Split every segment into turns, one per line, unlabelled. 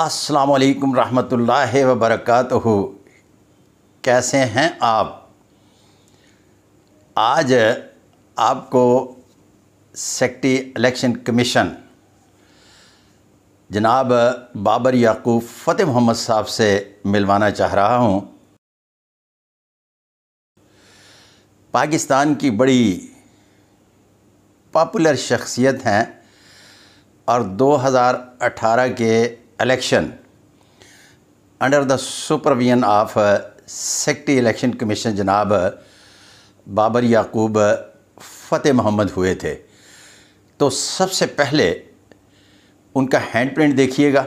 असलकम रहमतुल्लाह व बरकत कैसे हैं आप आज आपको सेक्टी इलेक्शन कमीशन जनाब बाबर याकूब फ़तेह मोहम्मद साहब से मिलवाना चाह रहा हूँ पाकिस्तान की बड़ी पॉपुलर शख्सियत हैं और 2018 के election under the supervision of uh, सेक्टी इलेक्शन कमीशन जनाब बाबर याकूब फ़तेह मोहम्मद हुए थे तो सबसे पहले उनका हैंड प्रिंट देखिएगा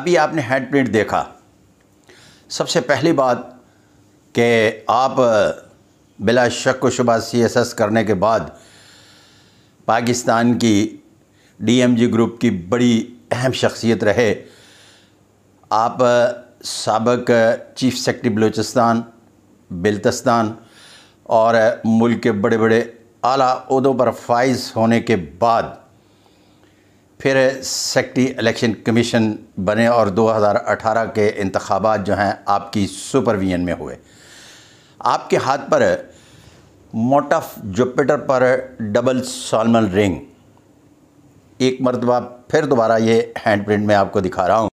अभी आपने हैंड प्रिंट देखा सबसे पहली बात कि आप बिला शक व शुबा सी एस एस करने के बाद पाकिस्तान की डी एम जी ग्रुप की बड़ी अहम शख्सियत रहे आप सबक चीफ सेक्रटरी बलूचिस्तान बिल्तस्तान और मुल्क के बड़े बड़े अली अहदों पर फाइज होने के बाद फिर सेक्रटरी इलेक्शन कमीशन बने और 2018 के इंतबात जो हैं आपकी सुपरविजन में हुए आपके हाथ पर है जुपिटर पर डबल सॉलमन रिंग एक मरतबा फिर दोबारा ये हैंड प्रिंट में आपको दिखा रहा हूँ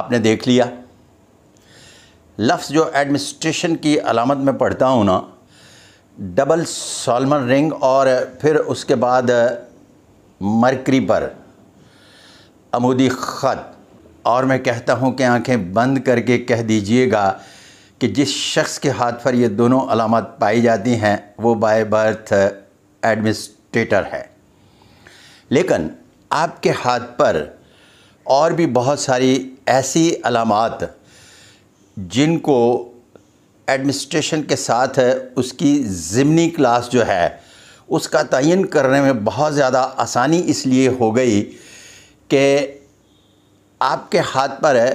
आपने देख लिया लफ्ज़ जो एडमिनिस्ट्रेशन की अलामत में पढ़ता हूँ ना डबल सॉलमन रिंग और फिर उसके बाद मरकरी पर अमूदी ख़त और मैं कहता हूँ कि आंखें बंद करके कह दीजिएगा कि जिस शख्स के हाथ पर ये दोनों अलामत पाई जाती हैं वो बाय बर्थ एडमिनिस्ट्रेटर है लेकिन आपके हाथ पर और भी बहुत सारी ऐसी अलामत जिनको एडमिनिस्ट्रेशन के साथ उसकी ज़िमनी क्लास जो है उसका तयन करने में बहुत ज़्यादा आसानी इसलिए हो गई कि आपके हाथ पर है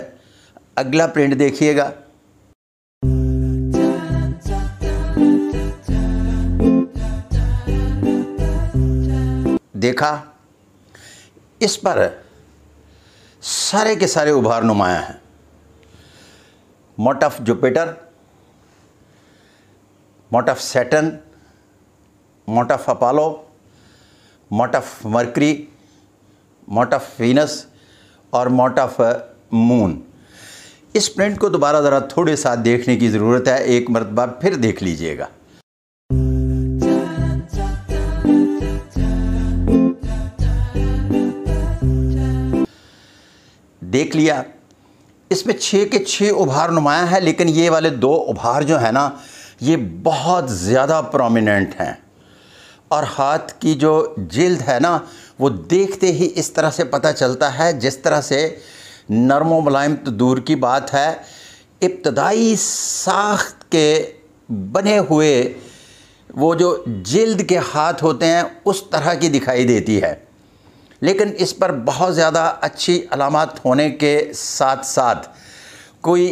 अगला प्रिंट देखिएगा देखा इस पर सारे के सारे उभार नुमाया हैं mount of Jupiter mount of Saturn mount of Apollo mount of Mercury mount of Venus और मोट ऑफ मून इस प्रिंट को दोबारा ज़रा थोड़े साथ देखने की ज़रूरत है एक मरतबा फिर देख लीजिएगा देख लिया इसमें छः के छः उभार नुमाया है लेकिन ये वाले दो उभार जो है ना ये बहुत ज़्यादा प्रोमिनेंट हैं और हाथ की जो जिल्द है ना वो देखते ही इस तरह से पता चलता है जिस तरह से नरम मुलायम तो दूर की बात है इब्तदाई साख्त के बने हुए वो जो जिल्द के हाथ होते हैं उस तरह की दिखाई देती है लेकिन इस पर बहुत ज़्यादा अच्छी अलामत होने के साथ साथ कोई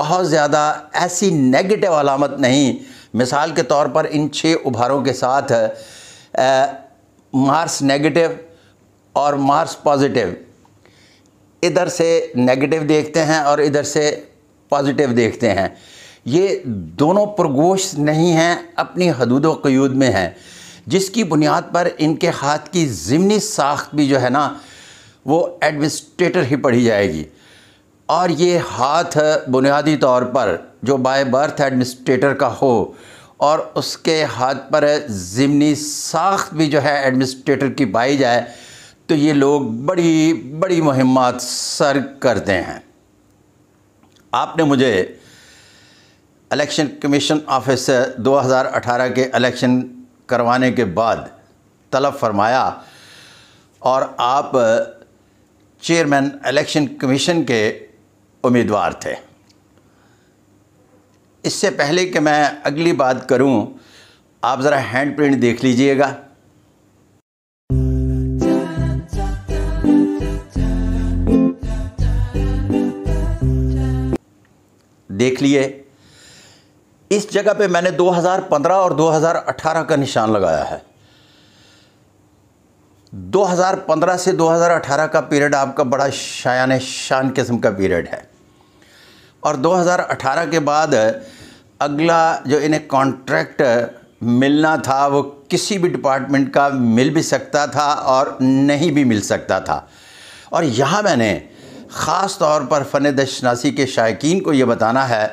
बहुत ज़्यादा ऐसी नेगेटिव अलामत नहीं मिसाल के तौर पर इन छः उभारों के साथ मार्स नेगेटिव और मार्स पॉजिटिव इधर से नेगेटिव देखते हैं और इधर से पॉजिटिव देखते हैं ये दोनों पुरगोश नहीं हैं अपनी हदूद क्यूद में हैं जिसकी बुनियाद पर इनके हाथ की ज़िमनी साख्त भी जो है ना वो एडमिनिस्ट्रेटर ही पढ़ी जाएगी और ये हाथ बुनियादी तौर पर जो बाय बर्थ एडमिनिस्ट्रेटर का हो और उसके हाथ पर ज़िमनी साख्त भी जो है एडमिनिस्ट्रेटर की पाई जाए तो ये लोग बड़ी बड़ी मुहिमात सर करते हैं आपने मुझे इलेक्शन कमीशन ऑफिस से 2018 के इलेक्शन करवाने के बाद तलब फरमाया और आप चेयरमैन इलेक्शन कमीशन के उम्मीदवार थे इससे पहले कि मैं अगली बात करूं आप ज़रा हैंड प्रिंट देख लीजिएगा देख लिए इस जगह पे मैंने 2015 और 2018 का निशान लगाया है 2015 से 2018 का पीरियड आपका बड़ा शायान शान किस्म का पीरियड है और 2018 के बाद अगला जो इन्हें कॉन्ट्रैक्ट मिलना था वो किसी भी डिपार्टमेंट का मिल भी सकता था और नहीं भी मिल सकता था और यहाँ मैंने ख़ास तौर पर फ़न दशनासी के शायकीन को ये बताना है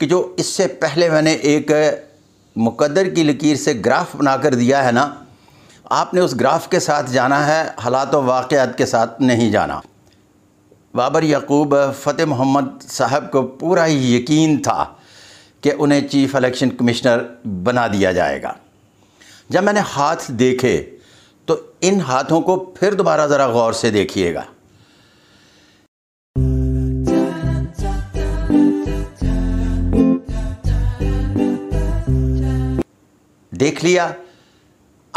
कि जो इससे पहले मैंने एक मुकद्दर की लकीर से ग्राफ बना कर दिया है ना आपने उस ग्राफ के साथ जाना है हालात व वाक़ात के साथ नहीं जाना बाबर यकूब फ़तेह मोहम्मद साहब को पूरा ही यकीन था कि उन्हें चीफ़ इलेक्शन कमिश्नर बना दिया जाएगा जब मैंने हाथ देखे तो इन हाथों को फिर दोबारा ज़रा गौर से देखिएगा देख लिया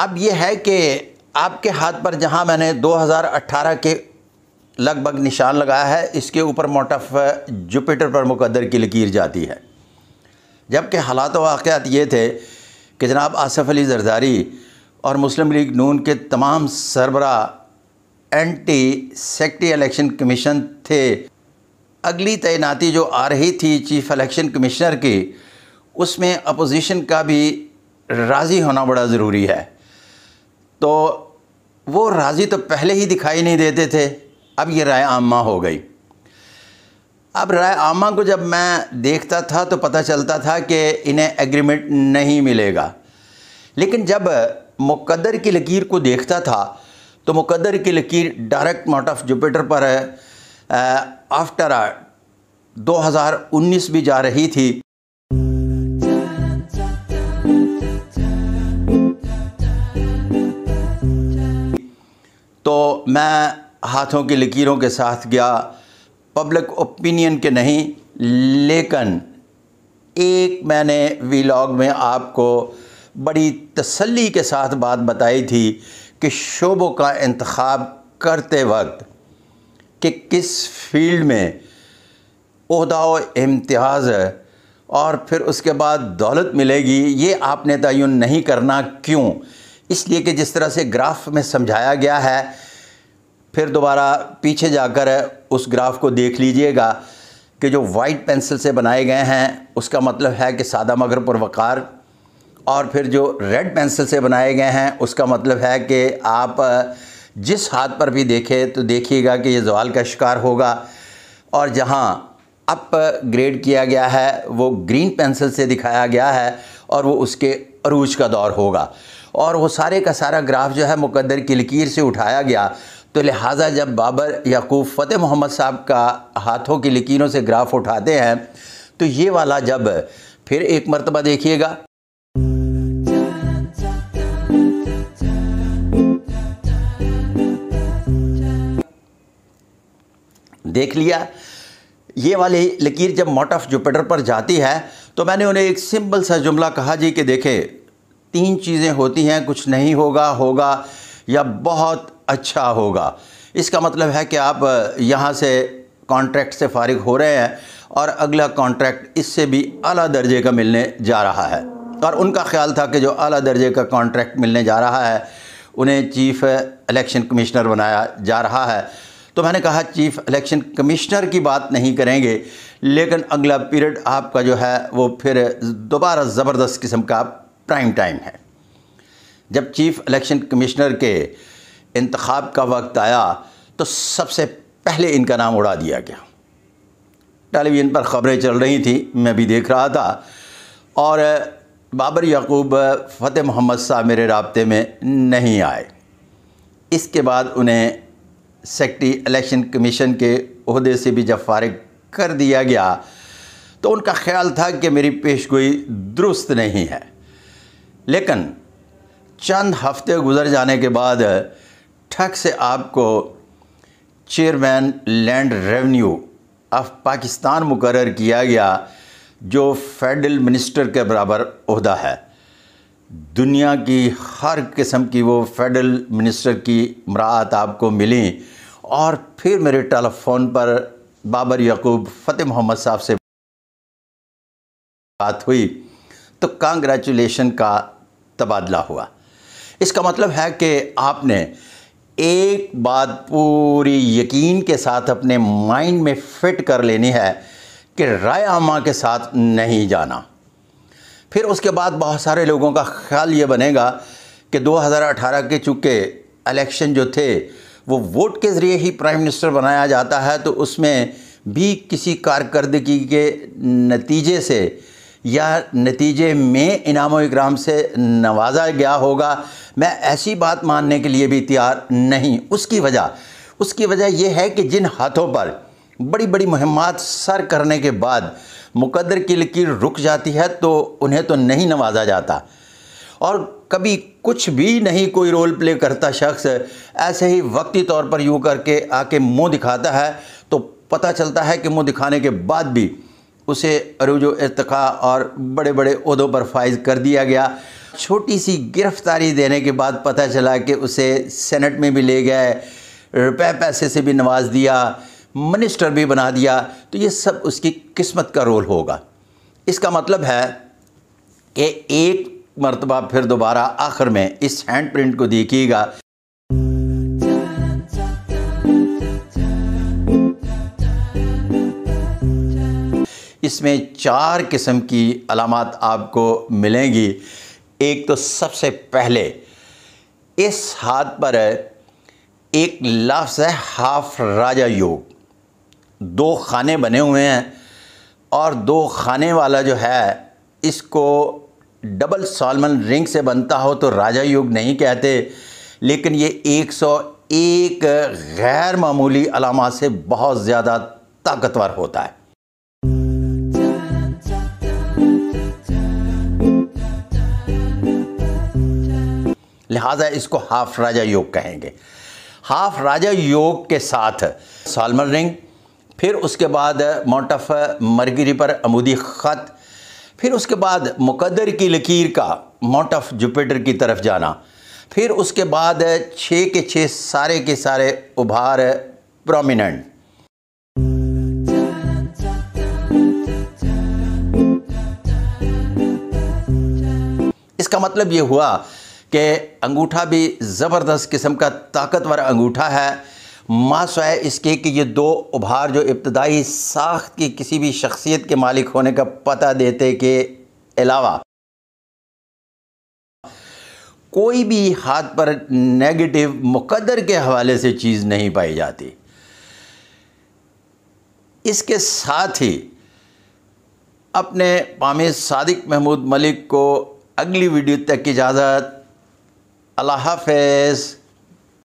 अब यह है कि आपके हाथ पर जहां मैंने 2018 के लगभग निशान लगाया है इसके ऊपर मोटफ जुपिटर पर मुकद्दर की लकीर जाती है जबकि हालात वाक़ात ये थे कि जनाब आसफ़ अली जरदारी और मुस्लिम लीग नून के तमाम सरबरा एंटी सेक्टी इलेक्शन कमीशन थे अगली तैनाती जो आ रही थी चीफ़ इलेक्शन कमिश्नर की उसमें अपोजिशन का भी राज़ी होना बड़ा ज़रूरी है तो वो राज़ी तो पहले ही दिखाई नहीं देते थे अब ये राय आमा हो गई अब राय आमा को जब मैं देखता था तो पता चलता था कि इन्हें एग्रीमेंट नहीं मिलेगा लेकिन जब मुकद्दर की लकीर को देखता था तो मुकद्दर की लकीर डायरेक्ट मॉट ऑफ जुपिटर पर आफ्टर 2019 भी जा रही थी तो मैं हाथों की लकीरों के साथ गया पब्लिक ओपिनियन के नहीं लेकिन एक मैंने वीलॉग में आपको बड़ी तसल्ली के साथ बात बताई थी कि शोबों का इंतखब करते वक्त कि किस फील्ड में अहदा इम्तियाज़ है और फिर उसके बाद दौलत मिलेगी ये आपने तयन नहीं करना क्यों इसलिए कि जिस तरह से ग्राफ में समझाया गया है फिर दोबारा पीछे जाकर उस ग्राफ को देख लीजिएगा कि जो वाइट पेंसिल से बनाए गए हैं उसका मतलब है कि सादा मगर पर वक़ार और फिर जो रेड पेंसिल से बनाए गए हैं उसका मतलब है कि आप जिस हाथ पर भी देखें तो देखिएगा कि ये जवाल का शिकार होगा और जहाँ अप ग्रेड किया गया है वो ग्रीन पेंसिल से दिखाया गया है और वो उसके अरूज का दौर होगा और वो सारे का सारा ग्राफ जो है मुकद्दर की लकीर से उठाया गया तो लिहाजा जब बाबर याकूब फ़तेह मोहम्मद साहब का हाथों की लकीरों से ग्राफ उठाते हैं तो ये वाला जब फिर एक मरतबा देखिएगा देख लिया ये वाली लकीर जब मोट ऑफ जुपिटर पर जाती है तो मैंने उन्हें एक सिंपल सा जुमला कहा जी कि देखें तीन चीज़ें होती हैं कुछ नहीं होगा होगा या बहुत अच्छा होगा इसका मतलब है कि आप यहाँ से कॉन्ट्रैक्ट से फारिग हो रहे हैं और अगला कॉन्ट्रैक्ट इससे भी अला दर्जे का मिलने जा रहा है और उनका ख्याल था कि जो अला दर्जे का कॉन्ट्रैक्ट मिलने जा रहा है उन्हें चीफ़ इलेक्शन कमिश्नर बनाया जा रहा है तो मैंने कहा चीफ़ इलेक्शन कमिश्नर की बात नहीं करेंगे लेकिन अगला पीरियड आपका जो है वो फिर दोबारा ज़बरदस्त किस्म का प्राइम टाइम है जब चीफ़ इलेक्शन कमिश्नर के इंतखब का वक्त आया तो सबसे पहले इनका नाम उड़ा दिया गया टेलीविज़न पर ख़बरें चल रही थी मैं भी देख रहा था और बाबर याकूब फ़तेह मोहम्मद साहब मेरे रबते में नहीं आए इसके बाद उन्हें सेक्टरी इलेक्शन कमीशन के अहदे से भी जब फारग कर दिया गया तो उनका ख्याल था कि मेरी पेश गोई दुरुस्त नहीं है लेकिन चंद हफ्ते गुजर जाने के बाद ठग से आपको chairman land revenue of Pakistan मुकर किया गया जो फेडरल मिनिस्टर के बराबर अहदा है दुनिया की हर किस्म की वो फेडरल मिनिस्टर की मराहत आपको मिली और फिर मेरे टेलीफोन पर बाबर यकूब फ़तेह मोहम्मद साहब से बात हुई तो कांग्रेचुलेशन का तबादला हुआ इसका मतलब है कि आपने एक बात पूरी यकीन के साथ अपने माइंड में फिट कर लेनी है कि राय आमा के साथ नहीं जाना फिर उसके बाद बहुत सारे लोगों का ख्याल ये बनेगा कि 2018 के चूँकि इलेक्शन जो थे वो वोट के ज़रिए ही प्राइम मिनिस्टर बनाया जाता है तो उसमें भी किसी कारकर्दगी के नतीजे से या नतीजे में इनाम इकराम से नवाजा गया होगा मैं ऐसी बात मानने के लिए भी तैयार नहीं उसकी वजह उसकी वजह यह है कि जिन हाथों पर बड़ी बड़ी मुहिमात सर करने के बाद मुकदर की लकीर रुक जाती है तो उन्हें तो नहीं नवाजा जाता और कभी कुछ भी नहीं कोई रोल प्ले करता शख्स ऐसे ही वक्ती तौर पर यूँ करके आके मुंह दिखाता है तो पता चलता है कि मुंह दिखाने के बाद भी उसे अरूज इरतका और बड़े बड़े उदों पर फाइज कर दिया गया छोटी सी गिरफ्तारी देने के बाद पता चला कि उसे सेनेट में भी ले गए रुपए पैसे से भी नवाज दिया मिनिस्टर भी बना दिया तो ये सब उसकी किस्मत का रोल होगा इसका मतलब है कि एक मरतबा फिर दोबारा आखिर में इस हैंड प्रिंट को देखिएगा इसमें चार किस्म की अलामत आपको मिलेंगी एक तो सबसे पहले इस हाथ पर एक लफ्ज़ है हाफ राजा योग दो खाने बने हुए हैं और दो खाने वाला जो है इसको डबल सालमन रिंग से बनता हो तो राजा योग नहीं कहते लेकिन ये 101 गैर मामूली अलामत से बहुत ज़्यादा ताकतवर होता है लिहाजा इसको हाफ राजा योग कहेंगे हाफ राजा योग के साथ सालमर रिंग फिर उसके बाद माउंट ऑफ मरगिरी पर अमूदी ख़त फिर उसके बाद मुकदर की लकीर का माउंट ऑफ जुपिटर की तरफ जाना फिर उसके बाद छः के छः सारे के सारे उभार प्रोमिनेंट इसका मतलब ये हुआ कि अंगूठा भी ज़बरदस्त किस्म का ताकतवर अंगूठा है मासो है इसके कि ये दो उभार जो इब्तदाई साख्त की किसी भी शख्सियत के मालिक होने का पता देते के अलावा कोई भी हाथ पर नेगेटिव मुकदर के हवाले से चीज़ नहीं पाई जाती इसके साथ ही अपने पामे सादिक महमूद मलिक को अगली वीडियो तक की इजाज़त الله حافظ